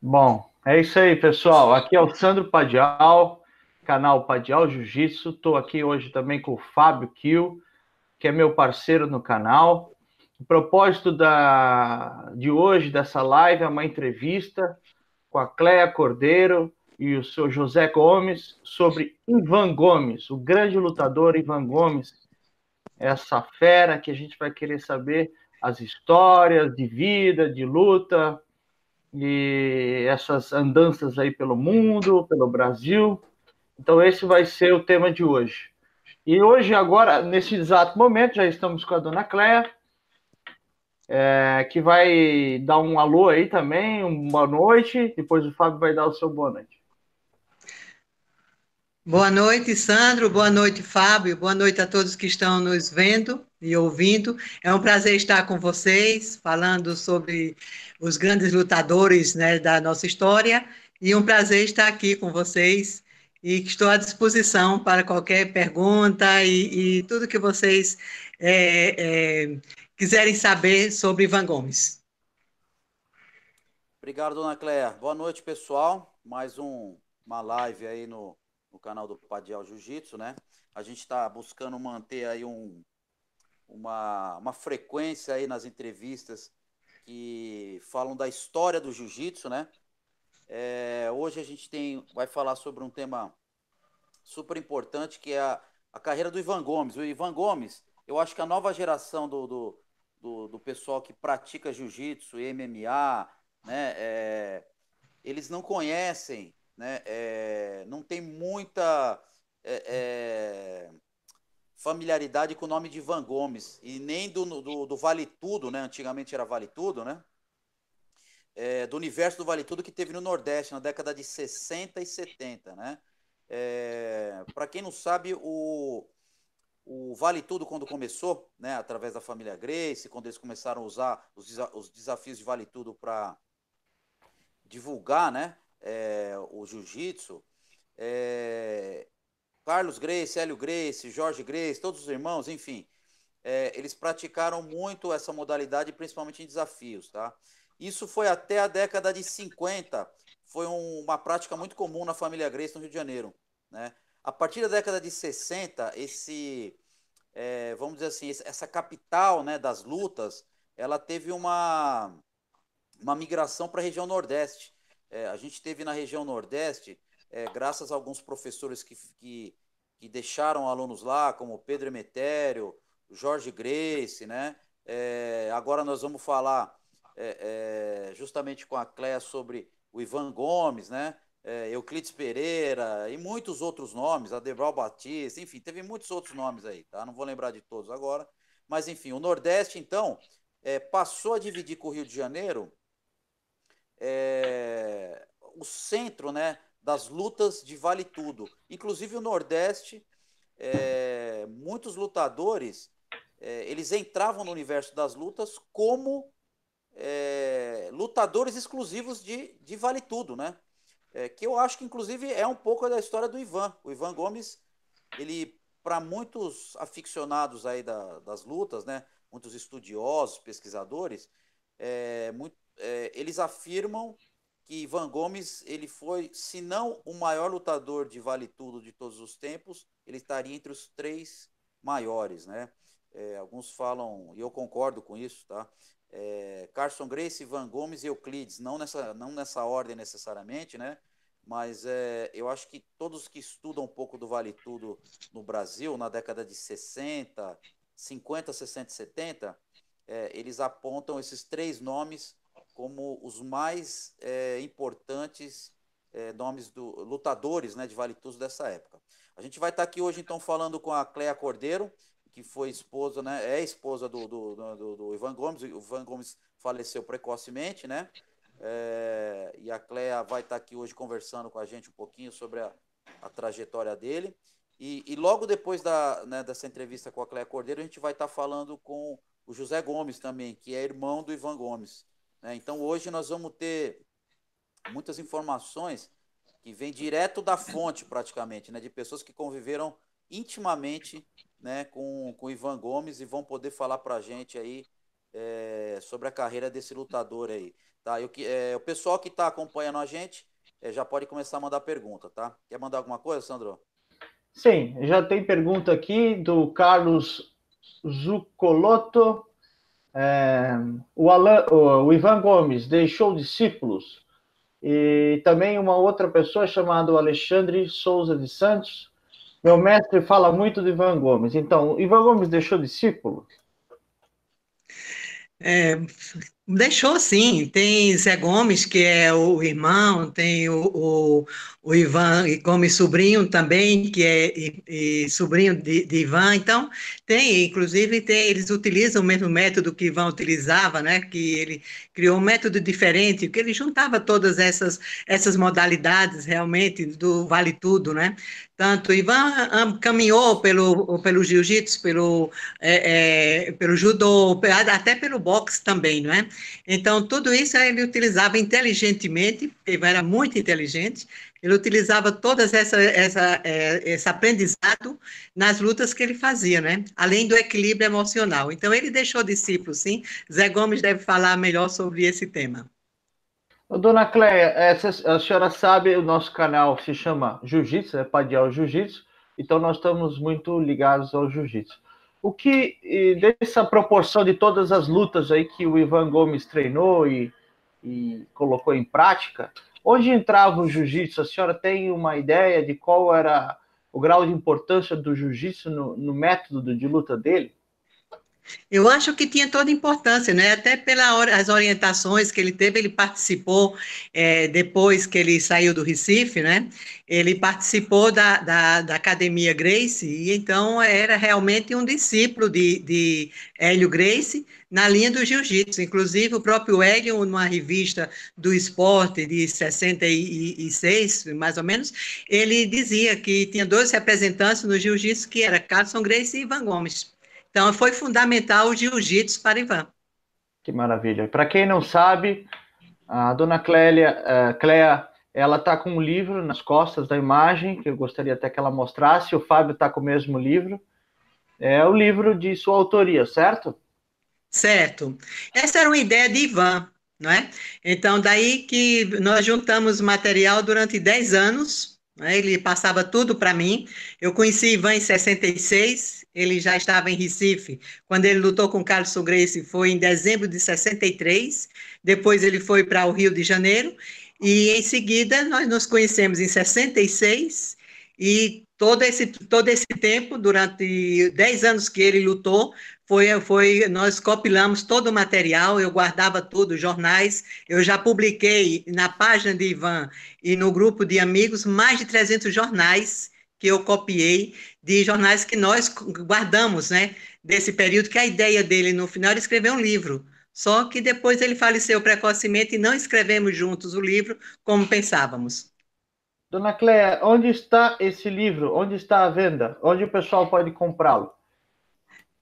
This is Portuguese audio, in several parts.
Bom, é isso aí, pessoal. Aqui é o Sandro Padial, canal Padial Jiu-Jitsu. Estou aqui hoje também com o Fábio Kiel, que é meu parceiro no canal. O propósito da, de hoje, dessa live, é uma entrevista com a Cléa Cordeiro e o seu José Gomes sobre Ivan Gomes, o grande lutador Ivan Gomes, essa fera que a gente vai querer saber as histórias de vida, de luta, e essas andanças aí pelo mundo, pelo Brasil. Então esse vai ser o tema de hoje. E hoje, agora, nesse exato momento, já estamos com a dona Cléa, é, que vai dar um alô aí também, uma boa noite, depois o Fábio vai dar o seu boa noite. Boa noite, Sandro. Boa noite, Fábio. Boa noite a todos que estão nos vendo e ouvindo. É um prazer estar com vocês, falando sobre os grandes lutadores né, da nossa história. E um prazer estar aqui com vocês e estou à disposição para qualquer pergunta e, e tudo que vocês é, é, quiserem saber sobre Ivan Gomes. Obrigado, dona Cléa. Boa noite, pessoal. Mais um, uma live aí no no canal do Padial Jiu-Jitsu, né? A gente está buscando manter aí um, uma, uma frequência aí nas entrevistas que falam da história do jiu-jitsu, né? É, hoje a gente tem, vai falar sobre um tema super importante que é a, a carreira do Ivan Gomes. O Ivan Gomes, eu acho que a nova geração do, do, do, do pessoal que pratica jiu-jitsu, MMA, né? É, eles não conhecem né? É, não tem muita é, é, familiaridade com o nome de Van Gomes e nem do, do, do Vale Tudo, né? Antigamente era Vale Tudo, né? É, do universo do Vale Tudo que teve no Nordeste na década de 60 e 70, né? É, para quem não sabe, o, o Vale Tudo, quando começou, né, através da família Grace, quando eles começaram a usar os, os desafios de Vale Tudo para divulgar, né, é, o jiu-jitsu, é, Carlos Grace, Hélio Grace, Jorge Grace, todos os irmãos, enfim, é, eles praticaram muito essa modalidade, principalmente em desafios, tá? Isso foi até a década de 50, foi um, uma prática muito comum na família Grace no Rio de Janeiro, né? A partir da década de 60, esse, é, vamos dizer assim, essa capital né, das lutas, ela teve uma, uma migração para a região Nordeste. É, a gente teve na região Nordeste, é, graças a alguns professores que, que, que, deixaram alunos lá, como Pedro Emetério, Jorge Grace, né? É, agora nós vamos falar é, é, justamente com a Cléa sobre o Ivan Gomes, né? É, Euclides Pereira e muitos outros nomes, Adebral Batista, enfim, teve muitos outros nomes aí, tá? Não vou lembrar de todos agora, mas enfim, o Nordeste, então, é, passou a dividir com o Rio de Janeiro é, o centro né, das lutas de vale tudo. Inclusive o Nordeste, é, muitos lutadores é, eles entravam no universo das lutas como é, lutadores exclusivos de, de vale tudo, né? É, que eu acho que inclusive é um pouco da história do Ivan. O Ivan Gomes, ele para muitos aficionados aí da, das lutas, né? Muitos estudiosos, pesquisadores, é, muito, é, eles afirmam que Van Gomes ele foi, se não o maior lutador de vale tudo de todos os tempos, ele estaria entre os três maiores, né? É, alguns falam e eu concordo com isso, tá? É, Carson Grace, Van Gomes e Euclides, não nessa, não nessa ordem necessariamente, né? Mas é, eu acho que todos que estudam um pouco do Vale Tudo no Brasil, na década de 60, 50, 60, 70, eles apontam esses três nomes como os mais é, importantes é, nomes do lutadores né, de Vale dessa época. A gente vai estar tá aqui hoje, então, falando com a Cléa Cordeiro, que foi esposa, né, é esposa do, do, do, do Ivan Gomes. O Ivan Gomes faleceu precocemente, né? É, e a Cléa vai estar tá aqui hoje conversando com a gente um pouquinho sobre a, a trajetória dele. E, e, logo depois da, né, dessa entrevista com a Cléa Cordeiro, a gente vai estar tá falando com o José Gomes também, que é irmão do Ivan Gomes. Né? Então, hoje nós vamos ter muitas informações que vêm direto da fonte, praticamente, né? de pessoas que conviveram intimamente né, com, com Ivan Gomes e vão poder falar para a gente aí é, sobre a carreira desse lutador aí. Tá? Eu, é, o pessoal que está acompanhando a gente é, já pode começar a mandar pergunta, tá? Quer mandar alguma coisa, Sandro? Sim, já tem pergunta aqui do Carlos Zucoloto é, o, Alan, o, Ivan Gomes deixou discípulos e também uma outra pessoa chamada Alexandre Souza de Santos. Meu mestre fala muito de Ivan Gomes. Então, Ivan Gomes deixou discípulo? É, Deixou sim, tem Zé Gomes, que é o irmão, tem o, o, o Ivan Gomes sobrinho também, que é e, e sobrinho de, de, Ivan, então tem, inclusive tem, eles utilizam o mesmo método que Ivan utilizava, né, que ele criou um método diferente, que ele juntava todas essas, essas modalidades realmente do Vale Tudo, né, tanto Ivan caminhou pelo, pelo jiu-jitsu, pelo, é, é, pelo judô, até pelo boxe também, não é? Então, tudo isso ele utilizava inteligentemente, Ivan era muito inteligente, ele utilizava todas essa, essa, é, esse aprendizado nas lutas que ele fazia, né? Além do equilíbrio emocional. Então ele deixou discípulos, sim. Zé Gomes deve falar melhor sobre esse tema. Dona Cleia, essa, a senhora sabe, o nosso canal se chama Jiu-Jitsu, é Padial Jiu-Jitsu, então nós estamos muito ligados ao Jiu-Jitsu. O que, dessa proporção de todas as lutas aí que o Ivan Gomes treinou e, e colocou em prática, onde entrava o Jiu-Jitsu? A senhora tem uma ideia de qual era o grau de importância do Jiu-Jitsu no, no método de luta dele? Eu acho que tinha toda importância, né? até pelas orientações que ele teve, ele participou, é, depois que ele saiu do Recife, né? ele participou da, da, da, Academia Grace, e então era realmente um discípulo de, de Hélio Grace na linha do jiu-jitsu. Inclusive, o próprio Hélio, numa revista do esporte de 66, mais ou menos, ele dizia que tinha dois representantes no jiu-jitsu, que era Carlson Grace e Ivan Gomes. Então, foi fundamental o jiu-jitsu para Ivan. Que maravilha. Para quem não sabe, a dona Clélia, uh, ela está com um livro nas costas da imagem, que eu gostaria até que ela mostrasse. O Fábio está com o mesmo livro. É o livro de sua autoria, certo? Certo. Essa era uma ideia de Ivan, não é? Então, daí que nós juntamos material durante 10 anos né? Ele passava tudo para mim. Eu conheci Ivan em 66, ele já estava em Recife quando ele lutou com Carlos Grace, foi em dezembro de 63. Depois ele foi para o Rio de Janeiro e em seguida nós nos conhecemos em 66 e todo esse, todo esse tempo, durante 10 anos que ele lutou, foi, foi nós copilamos todo o material, eu guardava tudo, jornais, eu já publiquei na página de Ivan e no grupo de amigos mais de 300 jornais que eu copiei de jornais que nós guardamos, né, desse período que a ideia dele no final era escrever um livro. Só que depois ele faleceu precocemente e não escrevemos juntos o livro como pensávamos. Dona Cléa, onde está esse livro? Onde está a venda? Onde o pessoal pode comprá-lo?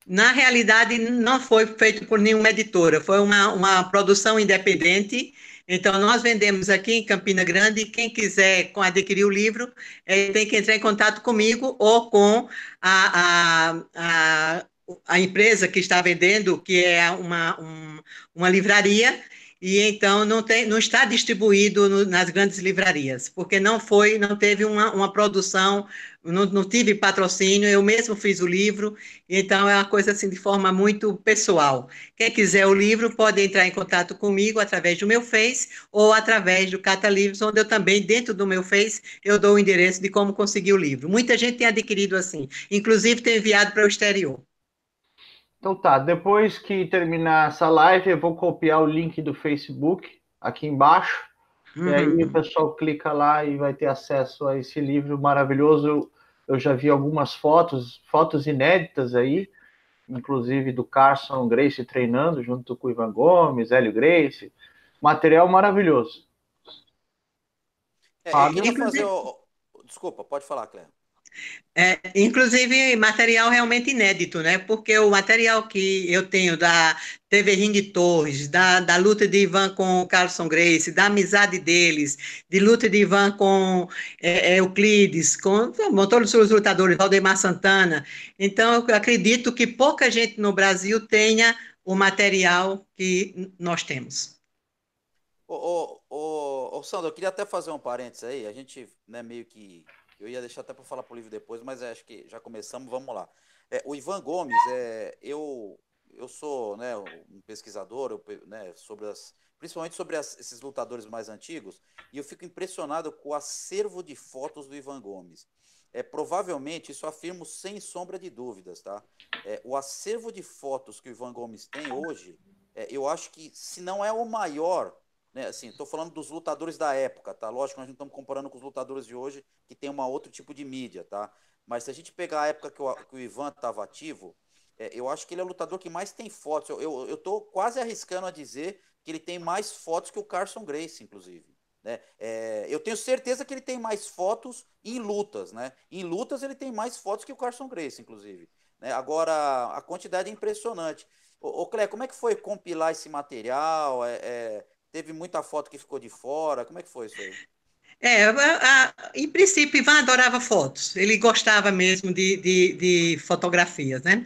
Na realidade, não foi feito por nenhuma editora, foi uma, uma produção independente. Então, nós vendemos aqui em Campina Grande. Quem quiser adquirir o livro, é, tem que entrar em contato comigo ou com a, a, a, a empresa que está vendendo, que é uma, um, uma livraria e então não, tem, não está distribuído no, nas grandes livrarias, porque não foi, não teve uma, uma produção, não, não, tive patrocínio, eu mesmo fiz o livro, então é uma coisa assim de forma muito pessoal. Quem quiser o livro pode entrar em contato comigo através do meu Face ou através do Cata Livros, onde eu também, dentro do meu Face, eu dou o endereço de como conseguir o livro. Muita gente tem adquirido assim, inclusive tem enviado para o exterior. Então tá, depois que terminar essa live, eu vou copiar o link do Facebook aqui embaixo. Uhum. E aí uhum. o pessoal clica lá e vai ter acesso a esse livro maravilhoso. Eu, já vi algumas fotos, fotos inéditas aí, inclusive do Carson Grace treinando junto com o Ivan Gomes, Hélio Grace. Material maravilhoso. É, eu queria fazer. O... Desculpa, pode falar, Cléo. É, inclusive, material realmente inédito, né? Porque o material que eu tenho da TV Ring Torres, da, da luta de Ivan com o Carlson Grace, da amizade deles, de luta de Ivan com é, é Euclides, com, todos os lutadores, Valdemar Santana. Então, eu acredito que pouca gente no Brasil tenha o material que nós temos. Ô, ô, ô, ô Sandro, eu queria até fazer um parênteses aí. A gente né, meio que eu ia deixar até para falar para o livro depois, mas é, acho que já começamos, vamos lá. É, o Ivan Gomes, é, eu, eu sou né, um pesquisador eu, né, sobre as, principalmente sobre as, esses lutadores mais antigos, e eu fico impressionado com o acervo de fotos do Ivan Gomes. É, provavelmente, isso afirmo sem sombra de dúvidas, tá? É, o acervo de fotos que o Ivan Gomes tem hoje, é, eu acho que, se não é o maior, né? Assim, estou falando dos lutadores da época, tá? Lógico, nós não estamos comparando com os lutadores de hoje, que tem uma outro tipo de mídia, tá? Mas se a gente pegar a época que o, que o Ivan estava ativo, é, eu acho que ele é o lutador que mais tem fotos. Eu, eu, eu quase arriscando a dizer que ele tem mais fotos que o Carson Grace, inclusive. Né? É, eu tenho certeza que ele tem mais fotos em lutas, né? Em lutas ele tem mais fotos que o Carson Grace, inclusive. Né? Agora, a quantidade é impressionante. Ô, ô Clé, como é que foi compilar esse material? É, é Teve muita foto que ficou de fora? Como é que foi isso aí? É, a, a, em princípio, Ivan adorava fotos. Ele gostava mesmo de, de, de fotografias, né?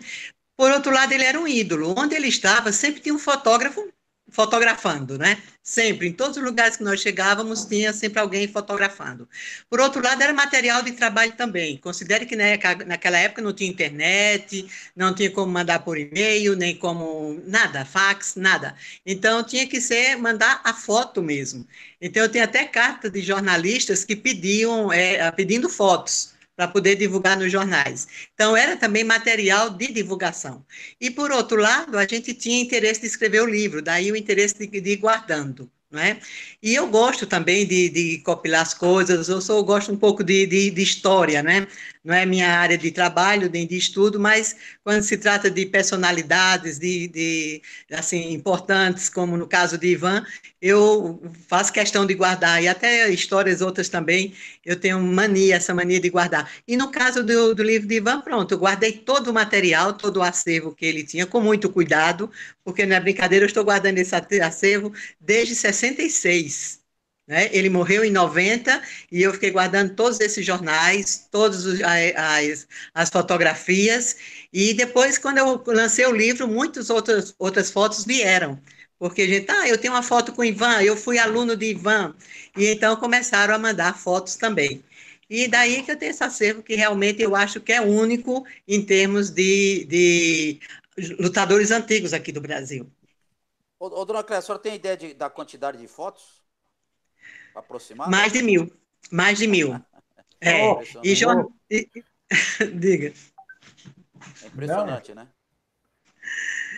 Por outro lado, ele era um ídolo. Onde ele estava, sempre tinha um fotógrafo fotografando, né? Sempre, em todos os lugares que nós chegávamos, tinha sempre alguém fotografando. Por outro lado, era material de trabalho também. Considere que né, naquela época não tinha internet, não tinha como mandar por e-mail, nem como nada, fax, nada. Então, tinha que ser mandar a foto mesmo. Então, eu tenho até carta de jornalistas que pediam, é, pedindo fotos para poder divulgar nos jornais. Então, era também material de divulgação. E, por outro lado, a gente tinha interesse de escrever o livro, daí o interesse de, de ir guardando. né? E eu gosto também de, de, copilar as coisas, eu, sou, eu gosto um pouco de, de, de história, né? não é minha área de trabalho nem de estudo, mas quando se trata de personalidades de, de, assim importantes, como no caso de Ivan, eu faço questão de guardar e até histórias outras também eu tenho mania, essa mania de guardar. E no caso do, do livro de Ivan, pronto, eu guardei todo o material, todo o acervo que ele tinha com muito cuidado, porque não é brincadeira, eu estou guardando esse acervo desde 66. Né? Ele morreu em 90 e eu fiquei guardando todos esses jornais, todas as, as, fotografias. E depois, quando eu lancei o livro, muitas outras, outras fotos vieram. Porque a gente, ah, eu tenho uma foto com o Ivan, eu fui aluno de Ivan. E então começaram a mandar fotos também. E daí que eu tenho esse acervo que realmente eu acho que é único em termos de, de lutadores antigos aqui do Brasil. Ô, ô dona Cléa, a senhora tem ideia de, da quantidade de fotos? Aproximado? Mais de mil. Mais de mil. é. é. e, e... Diga. É impressionante, Não. né?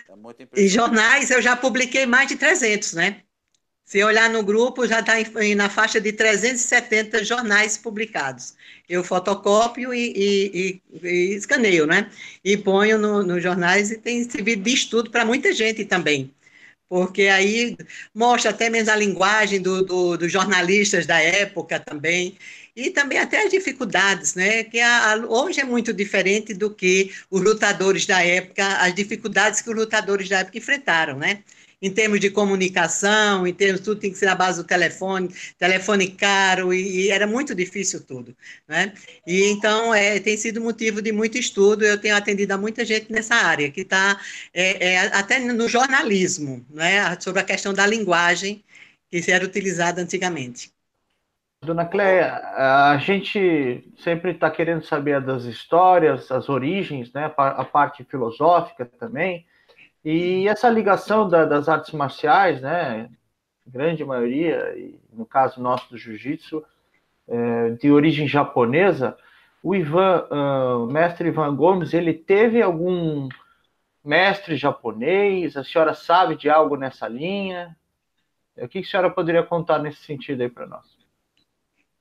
É muito impressionante. E jornais eu já publiquei mais de 300, né? Se olhar no grupo, já está na faixa de 370 jornais publicados. Eu fotocópio e, e, e, e escaneio, né? E ponho nos no jornais e tem servido de estudo para muita gente também porque aí mostra até mesmo a linguagem do, do, dos jornalistas da época também, e também até as dificuldades, né? Que a, a, hoje é muito diferente do que os lutadores da época, as dificuldades que os lutadores da época enfrentaram, né? em termos de comunicação, em termos tudo tem que ser na base do telefone, telefone caro, e, e era muito difícil tudo. Né? E então é, tem sido motivo de muito estudo, eu tenho atendido a muita gente nessa área, que está é, é, até no jornalismo, né? sobre a questão da linguagem que era utilizada antigamente. Dona Cleia, a gente sempre está querendo saber das histórias, as origens, né? a parte filosófica também. E essa ligação da, das artes marciais, né, grande maioria, e no caso nosso do jiu-jitsu, é, de origem japonesa, o Ivan, uh, o mestre Ivan Gomes, ele teve algum mestre japonês? A senhora sabe de algo nessa linha? O que a senhora poderia contar nesse sentido aí para nós?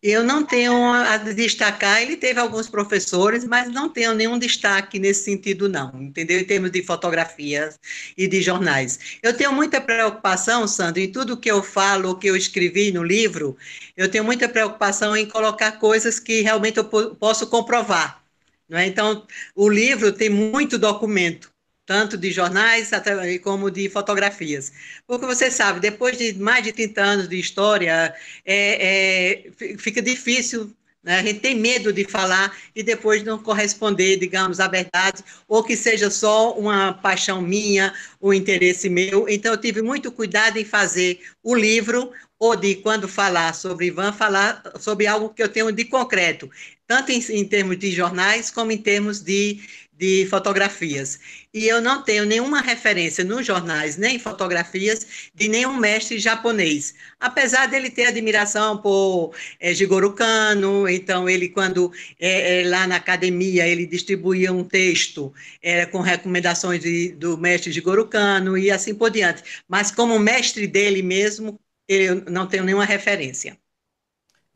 Eu não tenho a destacar, ele teve alguns professores, mas não tenho nenhum destaque nesse sentido, não, entendeu? Em termos de fotografias e de jornais. Eu tenho muita preocupação, Sandro, em tudo que eu falo, que eu escrevi no livro, eu tenho muita preocupação em colocar coisas que realmente eu posso comprovar. Não é? Então, o livro tem muito documento tanto de jornais até, como de fotografias. Porque você sabe, depois de mais de 30 anos de história, é, é, fica difícil, né? a gente tem medo de falar e depois não corresponder, digamos, à verdade, ou que seja só uma paixão minha, um interesse meu. Então, eu tive muito cuidado em fazer o livro, ou de quando falar sobre Ivan, falar sobre algo que eu tenho de concreto, tanto em, em termos de jornais como em termos de de fotografias. E eu não tenho nenhuma referência nos jornais, nem fotografias, de nenhum mestre japonês. Apesar dele ter admiração por é, Jigoro Kano, então ele, quando é, é, lá na academia, ele distribuía um texto é, com recomendações de, do mestre Jigoro Kano e assim por diante. Mas como mestre dele mesmo, eu não tenho nenhuma referência.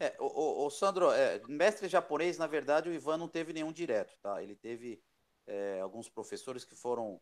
É, o, o, Sandro, é, mestre japonês, na verdade, o Ivan não teve nenhum direto, tá? Ele teve é, alguns professores que foram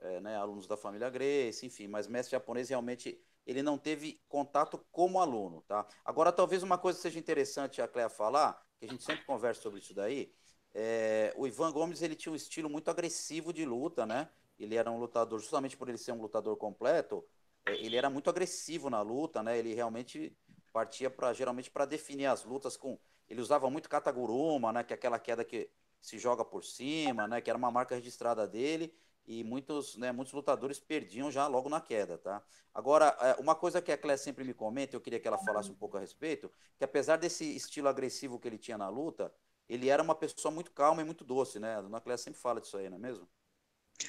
é, né, alunos da família Grace, enfim, mas mestre japonês realmente ele não teve contato como aluno, tá? Agora, talvez uma coisa seja interessante a Cléa falar, que a gente sempre conversa sobre isso daí, é, o Ivan Gomes ele tinha um estilo muito agressivo de luta, né? Ele era um lutador, justamente por ele ser um lutador completo, é, ele era muito agressivo na luta, né? Ele realmente partia para geralmente para definir as lutas com, ele usava muito kataguruma, né? Que é aquela queda que se joga por cima, né? Que era uma marca registrada dele e muitos, né, muitos lutadores perdiam já logo na queda, tá? Agora, é, uma coisa que a Clé sempre me comenta, eu queria que ela falasse um pouco a respeito, que apesar desse estilo agressivo que ele tinha na luta, ele era uma pessoa muito calma e muito doce, né? A dona Clé sempre fala disso aí, não é mesmo?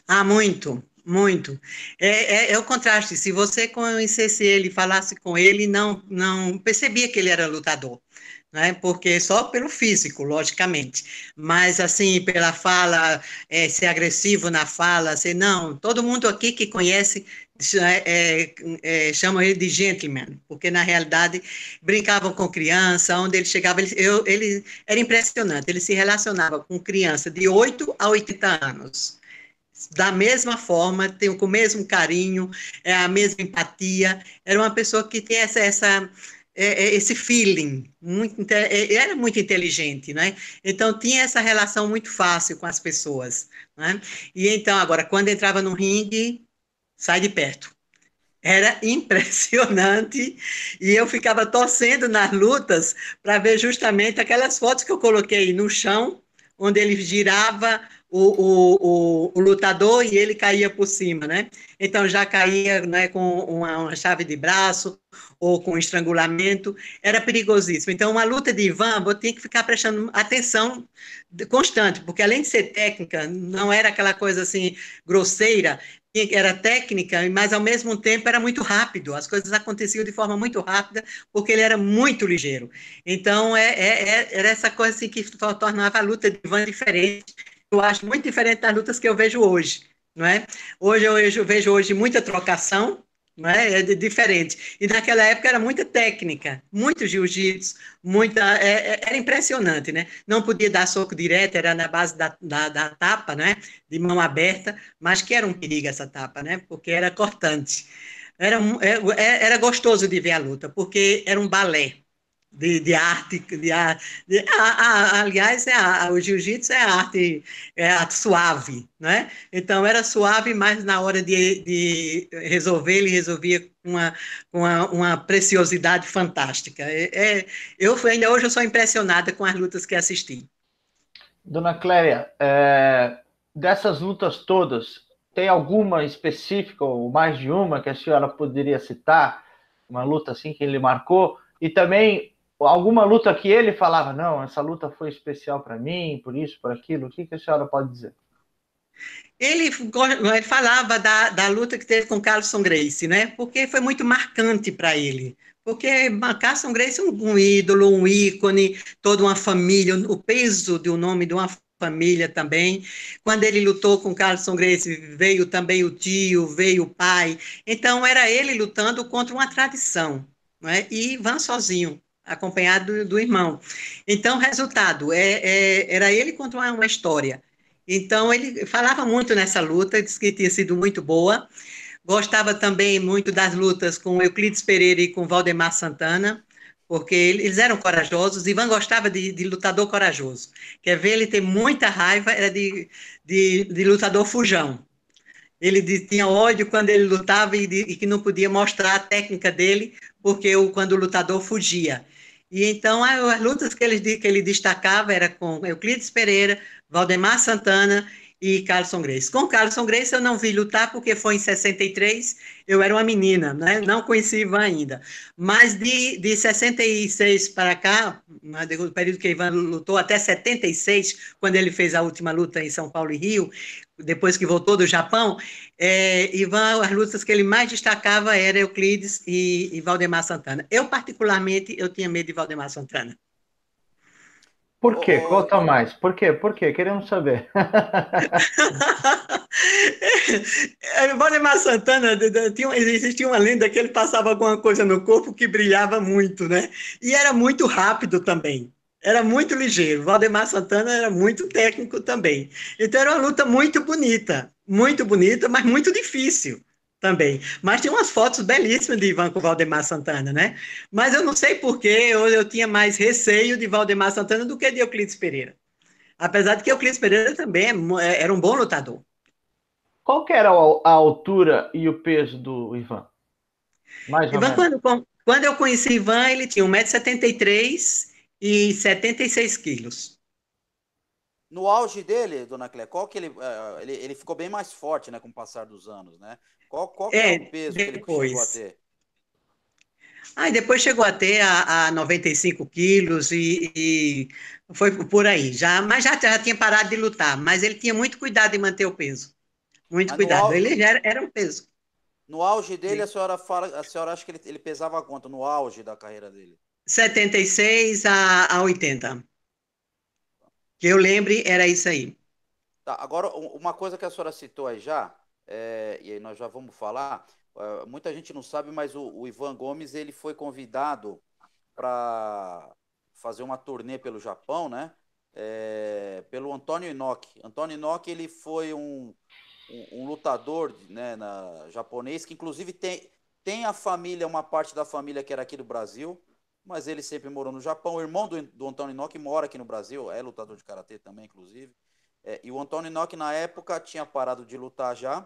Ah, muito, muito. É, é, é, o contraste. Se você conhecesse ele, falasse com ele, não, não percebia que ele era lutador. Né? Porque só pelo físico, logicamente, mas assim, pela fala, é, ser agressivo na fala, ser, não, todo mundo aqui que conhece é, é, é ele de gentleman, porque na realidade brincavam com criança, onde ele chegava, ele, eu, ele, era impressionante, ele se relacionava com criança de 8 a 80 anos da mesma forma, tenho com o mesmo carinho, é a mesma empatia. Era uma pessoa que tem essa, essa é, é, esse feeling, muito, é, era muito inteligente, né? Então tinha essa relação muito fácil com as pessoas, né? E então agora quando entrava no ringue, sai de perto. Era impressionante e eu ficava torcendo nas lutas para ver justamente aquelas fotos que eu coloquei no chão, onde ele girava o, o, o, lutador e ele caía por cima, né? Então já caía né, com uma, uma, chave de braço ou com estrangulamento, era perigosíssimo. Então, uma luta de Ivan, eu tinha que ficar prestando atenção constante, porque além de ser técnica, não era aquela coisa assim grosseira, era técnica, mas ao mesmo tempo era muito rápido, as coisas aconteciam de forma muito rápida, porque ele era muito ligeiro. Então, é, é, é era essa coisa assim, que tornava a luta de Ivan diferente eu acho muito diferente das lutas que eu vejo hoje, não é? Hoje eu vejo hoje muita trocação, não é? É diferente. E naquela época era muita técnica, muito jiu-jitsu, muita é, é, era impressionante, né? Não podia dar soco direto, era na base da, da, da, tapa, né? De mão aberta, mas que era um perigo essa tapa, né? Porque era cortante. Era, é, é, era gostoso de ver a luta, porque era um balé, de, de arte. De, de a, a, aliás, é o jiu-jitsu é arte, é suave, né? Então, era suave, mas na hora de, de resolver, ele resolvia com uma, uma, uma preciosidade fantástica. É, é, eu ainda hoje eu sou impressionada com as lutas que assisti. Dona Cléria, é, dessas lutas todas, tem alguma específica ou mais de uma que a senhora poderia citar? Uma luta assim que ele marcou? E também alguma luta que ele falava, não, essa luta foi especial para mim, por isso, por aquilo, o que, que a senhora pode dizer? Ele, ele eh, falava da, da luta que teve com Carlson Grace, né? Porque foi muito marcante para ele. Porque Carlson Grace é um, um, ídolo, um ícone, toda uma família, o peso do nome de uma família também. Quando ele lutou com Carlson Grace, veio também o tio, veio o pai. Então, era ele lutando contra uma tradição, não é? E Van sozinho acompanhado do irmão. Então, resultado, é, é, era ele contar uma história. Então, ele falava muito nessa luta, disse que tinha sido muito boa. Gostava também muito das lutas com Euclides Pereira e com Valdemar Santana, porque eles eram corajosos. Ivan gostava de, de lutador corajoso. Quer ver, ele ter muita raiva, era de, de, de lutador fujão. Ele de, tinha ódio quando ele lutava e, de, e, que não podia mostrar a técnica dele, porque quando o lutador fugia. E então as lutas que ele, que ele destacava era com Euclides Pereira, Valdemar Santana e Carlson Grace. Com Carlson Grace eu não vi lutar porque foi em 63, eu era uma menina, né? não conheci Ivan ainda. Mas de, de 66 para cá, no período que Ivan lutou até 76, quando ele fez a última luta em São Paulo e Rio, depois que voltou do Japão, é, Ivan, as lutas que ele mais destacava eram Euclides e, e, Valdemar Santana. Eu, particularmente, eu tinha medo de Valdemar Santana. Por quê? Oh, Conta mais. Por quê? Por quê? Queremos saber. Valdemar Santana, tinha, existia uma lenda que ele passava alguma coisa no corpo que brilhava muito, né? E era muito rápido também era muito ligeiro. Valdemar Santana era muito técnico também. Então era uma luta muito bonita muito bonita, mas muito difícil também. Mas tem umas fotos belíssimas de Ivan com Valdemar Santana, né? Mas eu não sei porquê, eu, eu tinha mais receio de Valdemar Santana do que de Euclides Pereira. Apesar de que Euclides Pereira também é é, era um bom lutador. Qual que era a altura e o peso do Ivan? Mais Ivan, quando, quando eu conheci Ivan, ele tinha 1,73m e 76 quilos. No auge dele, dona Clé, qual que ele, eh, eh, ele, ele. ficou bem mais forte, né, com o passar dos anos, né? Qual, qual é, é o peso depois. que ele chegou a ter? Aí ah, depois chegou até a, a 95 quilos e, e, foi por aí. Já, mas já, já, tinha parado de lutar. Mas ele tinha muito cuidado em manter o peso. Muito mas cuidado. Auge, ele era, era um peso. No auge dele, a senhora, fala, a senhora acha que ele, ele pesava quanto no auge da carreira dele? 76 a, a 80. Que eu lembre, era isso aí. Tá, agora, uma coisa que a senhora citou aí já, é, e aí nós já vamos falar, é, muita gente não sabe, mas o, o Ivan Gomes ele foi convidado para fazer uma turnê pelo Japão, né? É, pelo Antônio Inoki. Antônio Inoki ele foi um, um, um lutador né, na, japonês que inclusive tem, tem a família, uma parte da família que era aqui do Brasil, mas ele sempre morou no Japão. O irmão do, do Antônio Inoki mora aqui no Brasil, é lutador de karatê também, inclusive. É, e o Antônio Inoki, na época, tinha parado de lutar já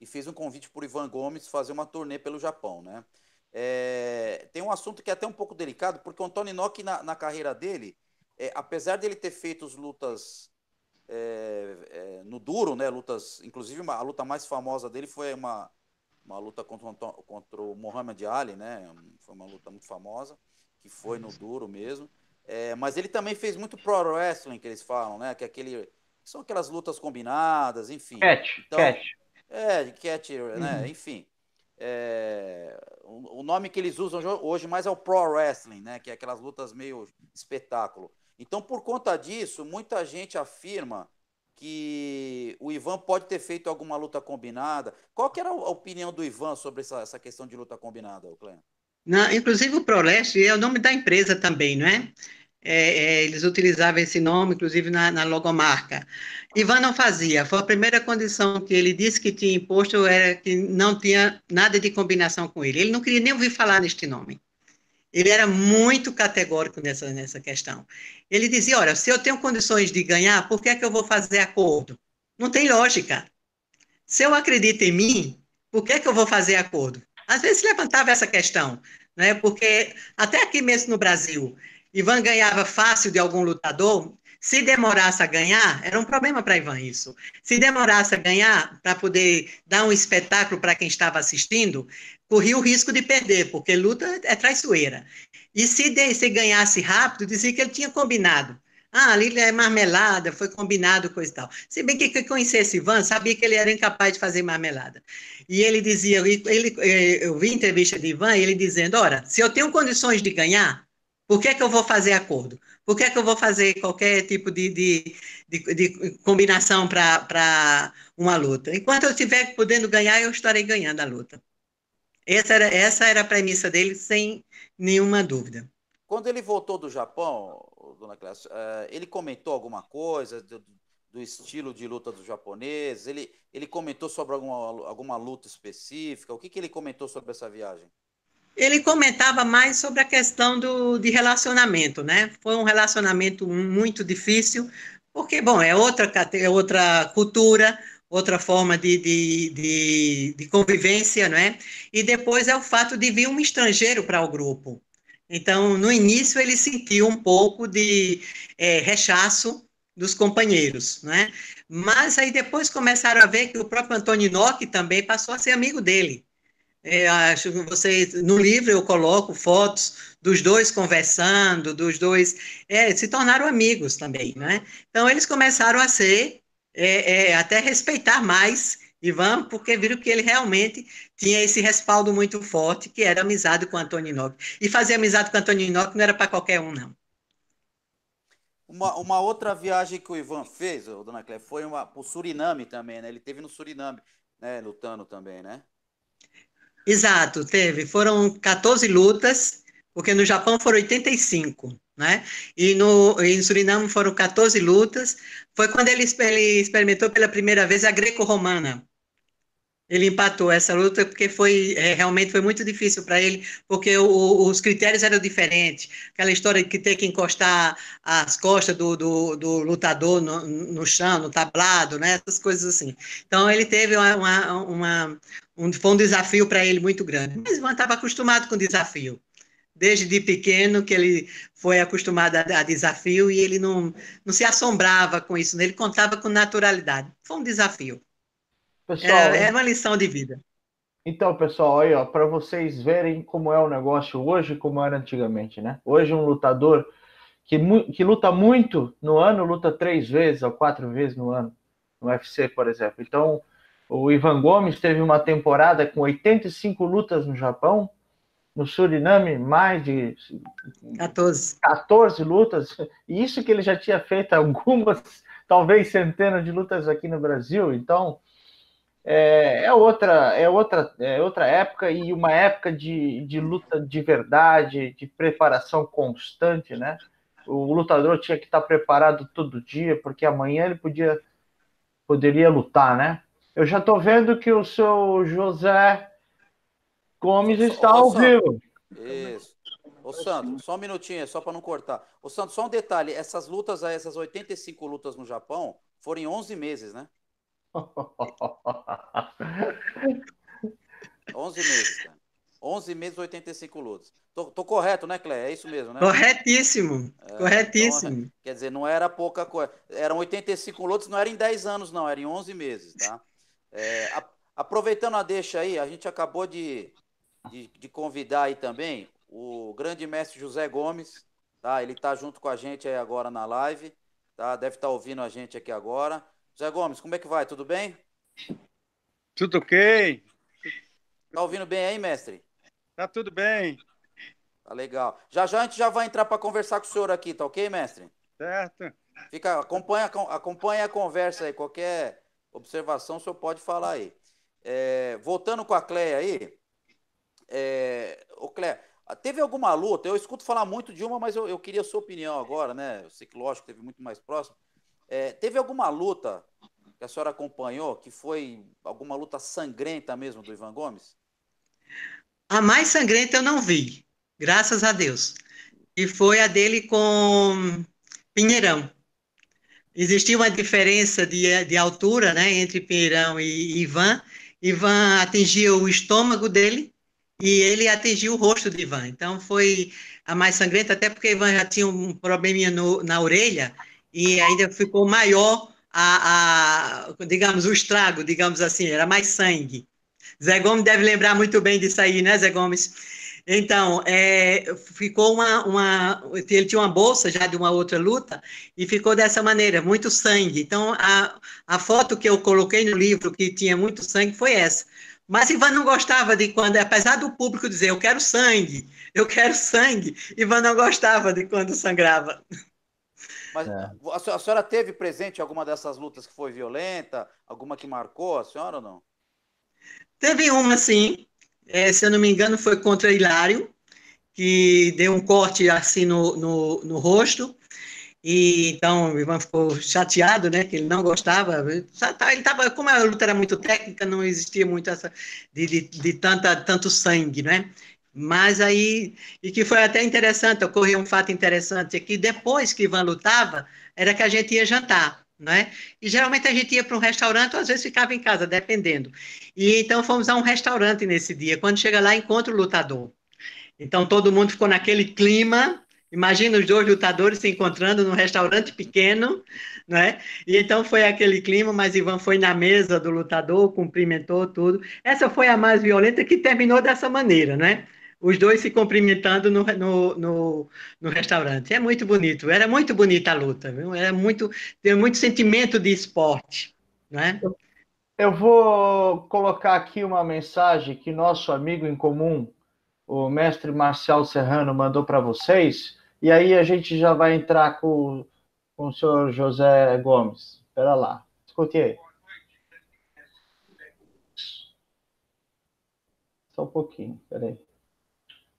e fez um convite para o Ivan Gomes fazer uma turnê pelo Japão, né? É, tem um assunto que é até um pouco delicado, porque o Antônio Inoki, na, na carreira dele, é, apesar dele ter feito as lutas é, é no duro, né, lutas, inclusive uma, a luta mais famosa dele foi uma uma luta contra, contra o Muhammad Ali, né? Foi uma luta muito famosa, que foi no uhum. duro mesmo. É, mas ele também fez muito pro wrestling, que eles falam, né? Que é aquele. são aquelas lutas combinadas, enfim. Catch, então, catch. É, catch, né? Uhum. Enfim. É, o, o, nome que eles usam hoje mais é o pro wrestling, né? Que é aquelas lutas meio espetáculo. Então, por conta disso, muita gente afirma que o Ivan pode ter feito alguma luta combinada. Qual que era a opinião do Ivan sobre essa, essa questão de luta combinada, Clean? inclusive o Proleste é o nome da empresa também, não é? É, é, eles utilizavam esse nome, inclusive na, na, logomarca. Ivan não fazia. Foi a primeira condição que ele disse que tinha imposto era que não tinha nada de combinação com ele. Ele não queria nem ouvir falar neste nome. Ele era muito categórico nessa, nessa questão. Ele dizia: olha, se eu tenho condições de ganhar, por que é que eu vou fazer acordo? Não tem lógica. Se eu acredito em mim, por que é que eu vou fazer acordo? Às vezes levantava essa questão, né? porque até aqui mesmo no Brasil, Ivan ganhava fácil de algum lutador, se demorasse a ganhar, era um problema para Ivan isso. Se demorasse a ganhar para poder dar um espetáculo para quem estava assistindo, corria o risco de perder, porque luta é traiçoeira. E se, de, se ganhasse rápido, dizia que ele tinha combinado. Ah, Lília é marmelada, foi combinado, coisa e tal. Se bem que quem conhecesse Ivan sabia que ele era incapaz de fazer marmelada. E ele dizia, ele, eh, eu vi entrevista de Ivan, ele dizendo, ora, se eu tenho condições de ganhar, por que é que eu vou fazer acordo? Por que é que eu vou fazer qualquer tipo de, de, de, de combinação para uma luta? Enquanto eu estiver podendo ganhar, eu estarei ganhando a luta. Essa era, essa era a premissa dele, sem nenhuma dúvida. Quando ele voltou do Japão, dona Cláudia, eh, ele comentou alguma coisa do, do, estilo de luta dos japoneses? Ele, ele comentou sobre alguma, alguma luta específica? O que, que ele comentou sobre essa viagem? Ele comentava mais sobre a questão do, de relacionamento, né? Foi um relacionamento muito difícil, porque, bom, é outra, é outra cultura, outra forma de, de, de, de convivência, não é? E depois é o fato de vir um estrangeiro para o grupo. Então, no início, ele sentiu um pouco de é, rechaço dos companheiros, é? Mas aí depois começaram a ver que o próprio Antônio Nock também passou a ser amigo dele. Eu é, acho que vocês, no livro eu coloco fotos dos dois conversando, dos dois, é, se tornaram amigos também, né? Então, eles começaram a ser é, é, até respeitar mais Ivan, porque viram que ele realmente tinha esse respaldo muito forte, que era amizade com Antônio Inoc. E fazer amizade com Antônio Inoc não era para qualquer um, não. Uma, uma, outra viagem que o Ivan fez, o dona Clé, foi para o Suriname também, né? Ele teve no Suriname, né? Lutando também, né? Exato, teve. Foram 14 lutas, porque no Japão foram 85 né? E no, em Suriname foram 14 lutas. Foi quando ele, ele experimentou pela primeira vez a greco-romana. Ele empatou essa luta porque foi é, realmente foi muito difícil para ele, porque o, os critérios eram diferentes. Aquela história de que ter que encostar as costas do, do, do lutador no, no, chão, no tablado, né? essas coisas assim. Então ele teve uma, uma, uma um, foi um desafio para ele muito grande, mas estava acostumado com o desafio desde pequeno que ele foi acostumado a, desafio e ele não, não se assombrava com isso, né? ele contava com naturalidade. Foi um desafio. Pessoal, é, é uma lição de vida. Então, pessoal, aí ó, para vocês verem como é o negócio hoje, como era antigamente, né? Hoje um lutador que, que luta muito no ano, luta três vezes ou quatro vezes no ano, no UFC, por exemplo. Então, o Ivan Gomes teve uma temporada com 85 lutas no Japão, no Suriname mais de 14. 14 lutas, e isso que ele já tinha feito algumas, talvez centenas de lutas aqui no Brasil, então é, é outra, é, outra, é outra época e uma época de, de luta de verdade, de preparação constante, né? O lutador tinha que estar preparado todo dia, porque amanhã ele podia, poderia lutar, né? Eu já estou vendo que o seu José Gomes está ao vivo. Isso. Ô, Sandro, só um minutinho, só para não cortar. Ô, Sandro, só um detalhe: essas lutas aí, essas 85 lutas no Japão, foram em 11 meses, né? 11 meses, cara. 11 meses, 85 lutas. Tô, tô correto, né, Clé? É isso mesmo, né? Corretíssimo. É, corretíssimo. Então, quer dizer, não era pouca coisa. Eram 85 lutas, não era em 10 anos, não, era em 11 meses, tá? É, a, aproveitando a deixa aí, a gente acabou de de, de convidar aí também o grande mestre José Gomes, tá? Ele está junto com a gente aí agora na live, tá? Deve estar tá ouvindo a gente aqui agora. José Gomes, como é que vai? Tudo bem? Tudo ok. Tá ouvindo bem aí, mestre? Tá tudo bem. Tá legal. Já já a gente já vai entrar para conversar com o senhor aqui, tá ok, mestre? Certo. Fica, acompanha, acompanha a conversa aí. Qualquer observação o senhor pode falar aí. É, voltando com a Cleia aí, é, ô Clé, teve alguma luta? Eu escuto falar muito de uma, mas eu, eu queria a sua opinião agora, né? Eu sei que, lógico, teve muito mais próximo. É, teve alguma luta que a senhora acompanhou, que foi alguma luta sangrenta mesmo do Ivan Gomes? A mais sangrenta eu não vi, graças a Deus. E foi a dele com Pinheirão. Existia uma diferença de, de altura né, entre Pinheirão e Ivan. Ivan atingia o estômago dele e ele atingiu o rosto de Ivan. Então foi a mais sangrenta, até porque Ivan já tinha um probleminha no, na orelha e ainda ficou maior a, a, digamos, o estrago, digamos assim, era mais sangue. Zé Gomes deve lembrar muito bem disso aí, né, Zé Gomes? Então, é, ficou uma, uma. Ele tinha uma bolsa já de uma outra luta e ficou dessa maneira, muito sangue. Então, a, a foto que eu coloquei no livro que tinha muito sangue foi essa, mas Ivan não gostava de quando, apesar do público dizer eu quero sangue, eu quero sangue, Ivan não gostava de quando sangrava. Mas é. a senhora teve presente alguma dessas lutas que foi violenta, alguma que marcou a senhora ou não? Teve uma, sim. É, se eu não me engano, foi contra Hilário, que deu um corte assim no, no, no rosto. E então o Ivan ficou chateado, né? Que ele não gostava. Tá, ele estava, como a luta era muito técnica, não existia muito essa de, de, de tanta, tanto sangue, né? Mas aí, e que foi até interessante, ocorreu um fato interessante, é que depois que Ivan lutava, era que a gente ia jantar, né? E geralmente a gente ia para um restaurante, ou às vezes ficava em casa, dependendo. E então fomos a um restaurante nesse dia. Quando chega lá, encontra o lutador. Então todo mundo ficou naquele clima, Imagina os dois lutadores se encontrando num restaurante pequeno, né? E então foi aquele clima, mas Ivan foi na mesa do lutador, cumprimentou tudo. Essa foi a mais violenta que terminou dessa maneira, né? Os dois se cumprimentando no, no, no, no restaurante. É muito bonito, era muito bonita a luta, viu? Era muito, tem muito sentimento de esporte, né? Eu vou colocar aqui uma mensagem que nosso amigo em comum, o mestre Marcial Serrano, mandou para vocês e aí a gente já vai entrar com, com o senhor José Gomes. Espera lá, escute aí. Só um pouquinho, peraí.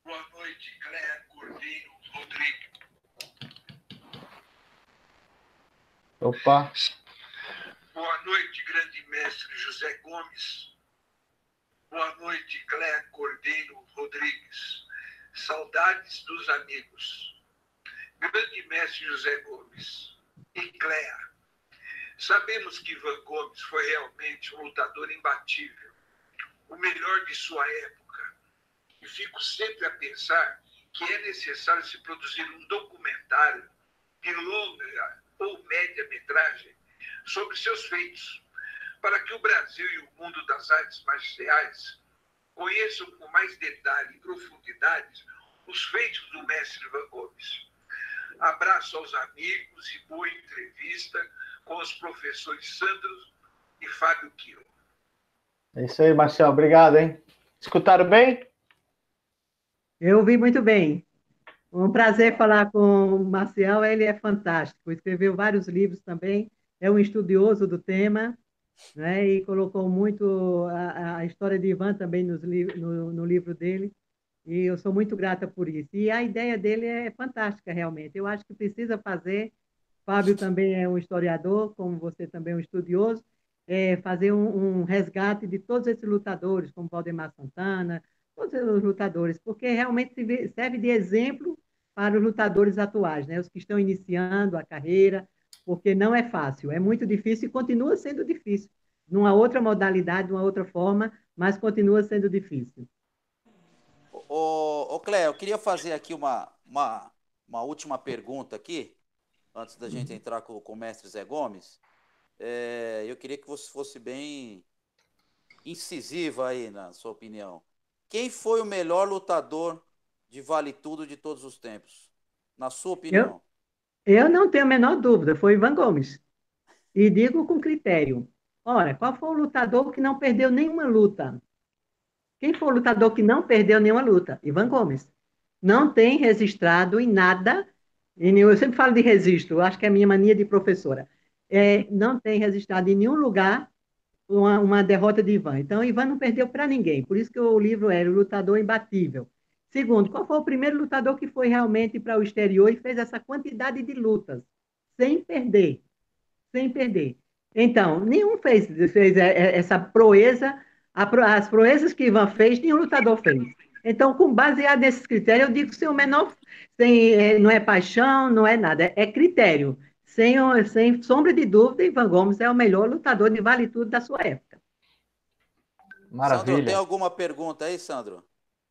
Boa noite, Cléa Cordeiro Rodrigo. Opa. Boa noite, grande mestre José Gomes. Boa noite, Cléa Cordeiro Rodrigues. Saudades dos amigos grande mestre José Gomes e Cléa. Sabemos que Ivan Gomes foi realmente um lutador imbatível, o melhor de sua época. E fico sempre a pensar que é necessário se produzir um documentário de longa ou média metragem sobre seus feitos, para que o Brasil e o mundo das artes marciais conheçam com mais detalhe e profundidade os feitos do mestre Ivan Gomes. Abraço aos amigos e boa entrevista com os professores Sandro e Fábio Quiro. É isso aí, Marcelo. Obrigado, hein? Escutaram bem? Eu ouvi muito bem. Um prazer falar com o Marcial, ele é fantástico, escreveu vários livros também, é um estudioso do tema, né? e colocou muito a, a história de Ivan também nos, no, no livro dele. E eu sou muito grata por isso. E a ideia dele é fantástica, realmente. Eu acho que precisa fazer. Fábio também é um historiador, como você também é um estudioso, é fazer um, um, resgate de todos esses lutadores, como Valdemar Santana, todos os lutadores, porque realmente serve de exemplo para os lutadores atuais, né? os que estão iniciando a carreira, porque não é fácil, é muito difícil e continua sendo difícil, numa outra modalidade, de uma outra forma, mas continua sendo difícil. Ô, ô Clé, eu queria fazer aqui uma, uma, uma última pergunta aqui, antes da gente uhum. entrar com, com o mestre Zé Gomes. É, eu queria que você fosse bem incisiva aí na sua opinião. Quem foi o melhor lutador de vale tudo de todos os tempos? Na sua opinião? Eu, eu não tenho a menor dúvida, foi Ivan Gomes. E digo com critério. Ora, qual foi o lutador que não perdeu nenhuma luta? Quem foi o lutador que não perdeu nenhuma luta? Ivan Gomes. Não tem registrado em nada, em nenhum, eu sempre falo de registro, acho que é a minha mania de professora. É, não tem registrado em nenhum lugar uma, uma derrota de Ivan. Então, Ivan não perdeu para ninguém, por isso que o livro era é O Lutador Imbatível. Segundo, qual foi o primeiro lutador que foi realmente para o exterior e fez essa quantidade de lutas, sem perder? Sem perder. Então, nenhum fez, fez é, é, essa proeza as proezas que Ivan fez, nenhum lutador fez. Então, com baseado nesses critérios, eu digo sem o menor, sem, eh, não é paixão, não é nada, é critério. Sem, sem sombra de dúvida, Ivan Gomes é o melhor lutador de vale tudo da sua época. Maravilha. Sandro, tem alguma pergunta aí, Sandro?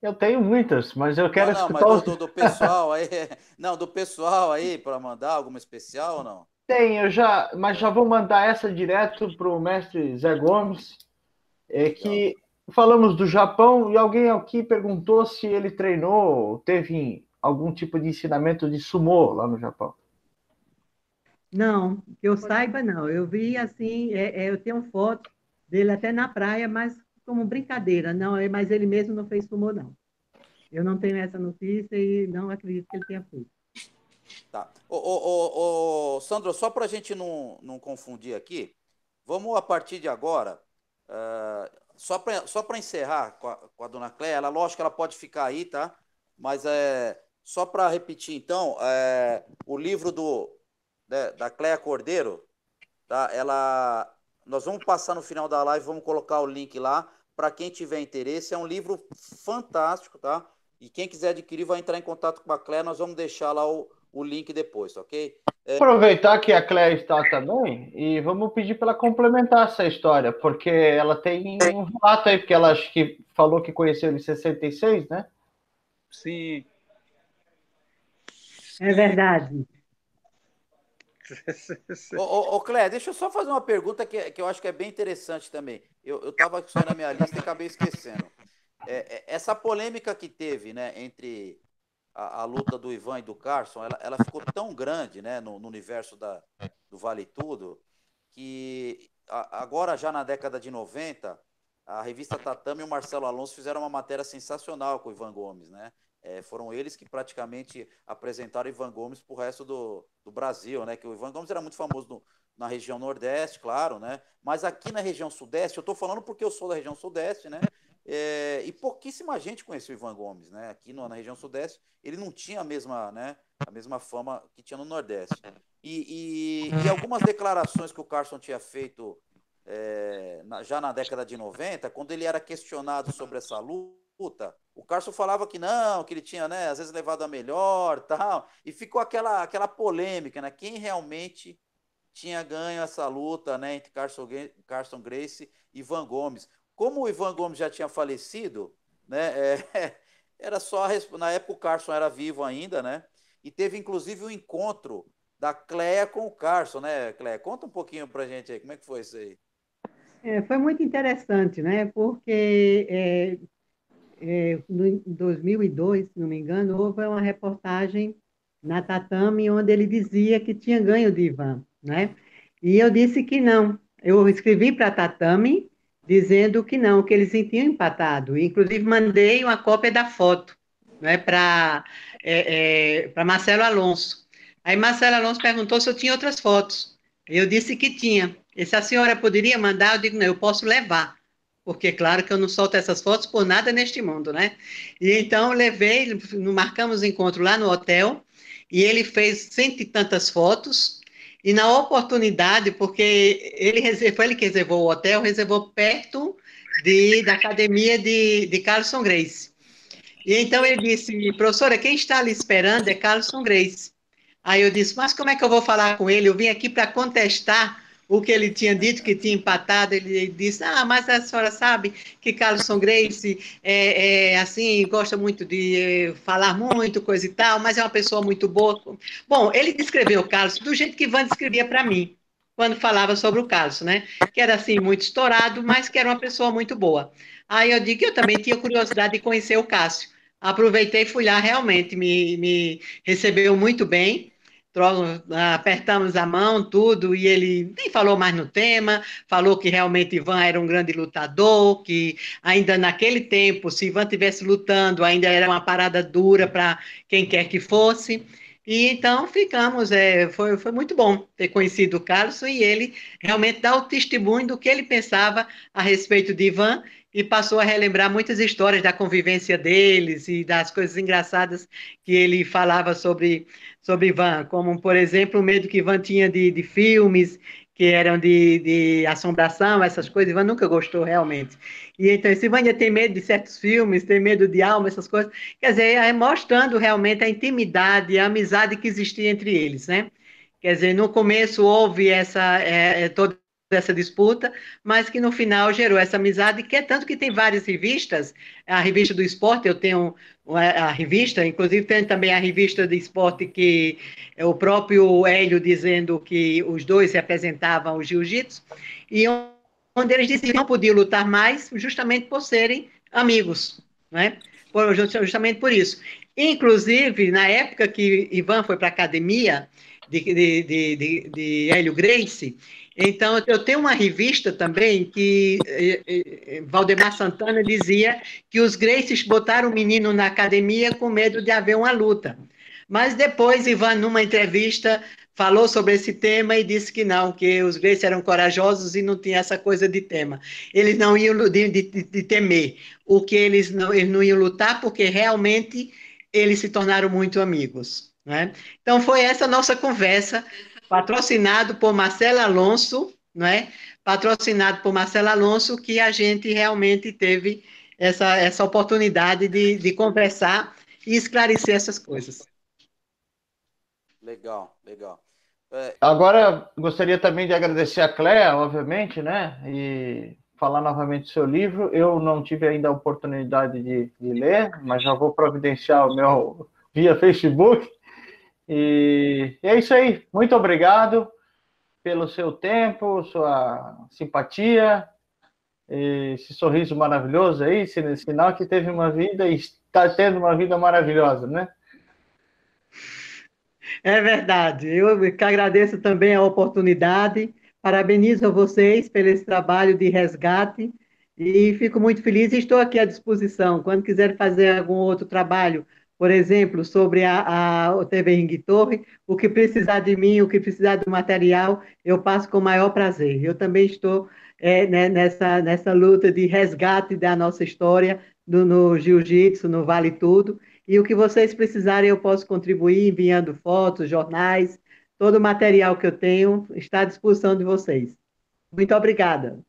Eu tenho muitas, mas eu quero não, não, escutar... Mas do, do, pessoal aí, não, do pessoal aí, para mandar alguma especial ou não? Tem, eu já, mas já vou mandar essa direto para o mestre Zé Gomes, é que falamos do Japão e alguém aqui perguntou se ele treinou, teve algum tipo de ensinamento de sumô lá no Japão. Não, que eu saiba não. Eu vi assim, é, é, eu tenho foto dele até na praia, mas como brincadeira, não. É, mas ele mesmo não fez sumô não. Eu não tenho essa notícia e não acredito que ele tenha feito. Tá. Ô, ô, ô, ô Sandro, só para a gente não, não confundir aqui, vamos a partir de agora ah, só para só para encerrar com a, com a, dona Clé, ela, lógico que ela pode ficar aí, tá? Mas é, só para repetir, então, é, o livro do, né, da Cléia Cordeiro, tá? Ela, nós vamos passar no final da live, vamos colocar o link lá para quem tiver interesse. É um livro fantástico, tá? E quem quiser adquirir vai entrar em contato com a Cléia, nós vamos deixar lá o, o link depois, ok? É... Aproveitar que a Cléia está também e vamos pedir para ela complementar essa história, porque ela tem um fato aí, porque ela acho que falou que conheceu ele em 66, né? Sim. É verdade. ô, ô, ô Clé, deixa eu só fazer uma pergunta que, que eu acho que é bem interessante também. Eu estava só na minha lista e acabei esquecendo. É, é, essa polêmica que teve né, entre a, a, luta do Ivan e do Carson, ela, ela ficou tão grande né, no, no universo da, do Vale Tudo, que a, agora já na década de 90, a revista Tatame e o Marcelo Alonso fizeram uma matéria sensacional com o Ivan Gomes, né? É, foram eles que praticamente apresentaram Ivan Gomes para o resto do, do, Brasil, né? Que o Ivan Gomes era muito famoso no, na região Nordeste, claro, né? Mas aqui na região Sudeste, eu estou falando porque eu sou da região Sudeste, né? É, e pouquíssima gente conheceu o Ivan Gomes, né? Aqui no, na região sudeste, ele não tinha a mesma, né, a mesma fama que tinha no Nordeste. E, e, e algumas declarações que o Carson tinha feito é, na, já na década de 90, quando ele era questionado sobre essa luta, o Carson falava que não, que ele tinha, né, às vezes levado a melhor, tal, e ficou aquela, aquela polêmica, né? Quem realmente tinha ganho essa luta, né, entre Carson, Carson Grace e Ivan Gomes. Como o Ivan Gomes já tinha falecido, né, é, era só a, na época o Carson era vivo ainda, né? E teve inclusive um encontro da Cleia com o Carson, né, Cleia? Conta um pouquinho para gente aí, como é que foi isso aí? É, foi muito interessante, né? Porque é, é, em 2002, se não me engano, houve uma reportagem na Tatame onde ele dizia que tinha ganho de Ivan, né? E eu disse que não. Eu escrevi para a Tatame dizendo que não, que eles tinham empatado. Inclusive, mandei uma cópia da foto né, para é, é, Marcelo Alonso. Aí Marcelo Alonso perguntou se eu tinha outras fotos. Eu disse que tinha. E se a senhora poderia mandar, eu digo, não, eu posso levar. Porque, claro, que eu não solto essas fotos por nada neste mundo, né? E então levei, marcamos encontro lá no hotel, e ele fez cento e tantas fotos, e na oportunidade, porque ele reservou, ele que reservou o hotel, reservou perto de, da academia de, de Carlson Grace. E então ele disse, professora, quem está ali esperando é Carlson Grace. Aí eu disse, mas como é que eu vou falar com ele? Eu vim aqui para contestar o que ele tinha dito que tinha empatado, ele disse, ah, mas a senhora sabe que Carlson Grace é, é assim, gosta muito de eh, falar muito, coisa e tal, mas é uma pessoa muito boa. Bom, ele descreveu o Carlos do jeito que Van descrevia para mim, quando falava sobre o Carlos, né? Que era assim, muito estourado, mas que era uma pessoa muito boa. Aí eu digo que eu também tinha curiosidade de conhecer o Cássio. Aproveitei e fui lá, realmente me, me recebeu muito bem. Ah, apertamos a mão, tudo, e ele nem falou mais no tema, falou que realmente Ivan era um grande lutador, que ainda naquele tempo, se Ivan estivesse lutando, ainda era uma parada dura para quem quer que fosse. E então ficamos, é, foi, foi muito bom ter conhecido o Carlos e ele realmente dá o testemunho do que ele pensava a respeito de Ivan e passou a relembrar muitas histórias da convivência deles e das coisas engraçadas que ele falava sobre sobre Ivan, como, por exemplo, o medo que Ivan tinha de, de filmes que eram de, de assombração, essas coisas, Ivan nunca gostou realmente. E então, esse Ivan ter medo de certos filmes, ter medo de alma, essas coisas. Quer dizer, é mostrando realmente a intimidade, a amizade que existia entre eles, né? Quer dizer, no começo houve essa, é, é toda essa disputa, mas que no final gerou essa amizade, que é tanto que tem várias revistas, a revista do esporte, eu tenho a revista, inclusive tem também a revista de esporte que é o próprio Hélio dizendo que os dois representavam o jiu-jitsu, e onde eles diziam que não podiam lutar mais justamente por serem amigos, né? Por, justamente por isso. Inclusive, na época que Ivan foi para a academia de, de, de, de, Hélio Grace, então, eu tenho uma revista também que eh, eh, eh, Valdemar Santana dizia que os Gracies botaram o menino na academia com medo de haver uma luta. Mas depois, Ivan, numa entrevista, falou sobre esse tema e disse que não, que os Gracies eram corajosos e não tinha essa coisa de tema. Eles não iam de, de, de temer, o que eles não, eles não iam lutar, porque realmente eles se tornaram muito amigos. Né? Então, foi essa nossa conversa patrocinado por Marcelo Alonso, não é? Patrocinado por Marcelo Alonso, que a gente realmente teve essa, essa oportunidade de, de conversar e esclarecer essas coisas. Legal, legal. É... Agora, gostaria também de agradecer a Cléa, obviamente, né? E falar novamente do seu livro. Eu não tive ainda a oportunidade de, de ler, mas já vou providenciar o meu via Facebook. E é isso aí. Muito obrigado pelo seu tempo, sua simpatia, esse sorriso maravilhoso aí, esse sinal que teve uma vida e está tendo uma vida maravilhosa, né? É verdade. Eu que agradeço também a oportunidade. Parabenizo a vocês pelo esse trabalho de resgate e fico muito feliz. Estou aqui à disposição. Quando quiser fazer algum outro trabalho por exemplo, sobre a, a TV Ring Torre, o que precisar de mim, o que precisar do material, eu passo com o maior prazer. Eu também estou é, né, nessa, nessa luta de resgate da nossa história no, no jiu-jitsu, no Vale Tudo. E o que vocês precisarem, eu posso contribuir enviando fotos, jornais, todo o material que eu tenho está à disposição de vocês. Muito obrigada.